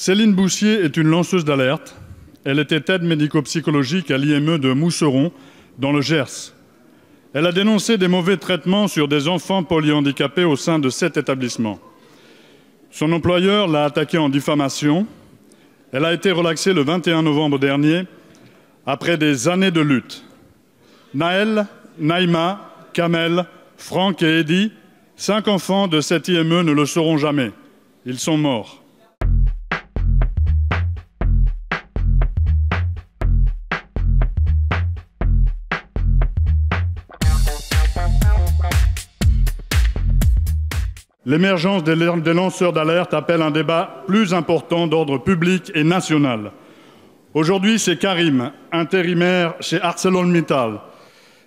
Céline Boussier est une lanceuse d'alerte. Elle était aide médico-psychologique à l'IME de Mousseron, dans le Gers. Elle a dénoncé des mauvais traitements sur des enfants polyhandicapés au sein de cet établissement. Son employeur l'a attaquée en diffamation. Elle a été relaxée le 21 novembre dernier, après des années de lutte. Naël, Naïma, Kamel, Franck et Eddy, cinq enfants de cet IME ne le sauront jamais. Ils sont morts. L'émergence des lanceurs d'alerte appelle un débat plus important d'ordre public et national. Aujourd'hui, c'est Karim, intérimaire chez ArcelorMittal,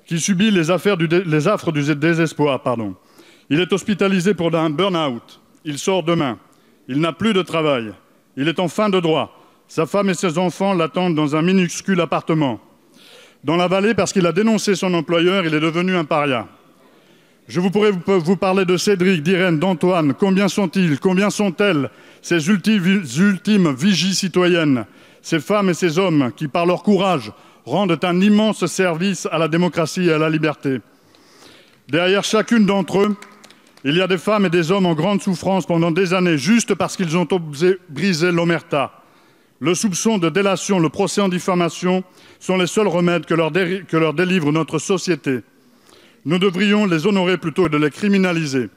qui subit les, affres du désespoir. Il est hospitalisé pour un burn-out. Il sort demain. Il n'a plus de travail. Il est en fin de droit. Sa femme et ses enfants l'attendent dans un minuscule appartement. Dans la vallée, parce qu'il a dénoncé son employeur, il est devenu un paria. Je vous pourrais vous parler de Cédric, d'Irène, d'Antoine. Combien sont-ils Combien sont-elles Ces ultimes, vigies citoyennes, ces femmes et ces hommes qui, par leur courage, rendent un immense service à la démocratie et à la liberté. Derrière chacune d'entre eux, il y a des femmes et des hommes en grande souffrance pendant des années, juste parce qu'ils ont brisé l'omerta. Le soupçon de délation, le procès en diffamation sont les seuls remèdes que leur délivre notre société. Nous devrions les honorer plutôt que de les criminaliser.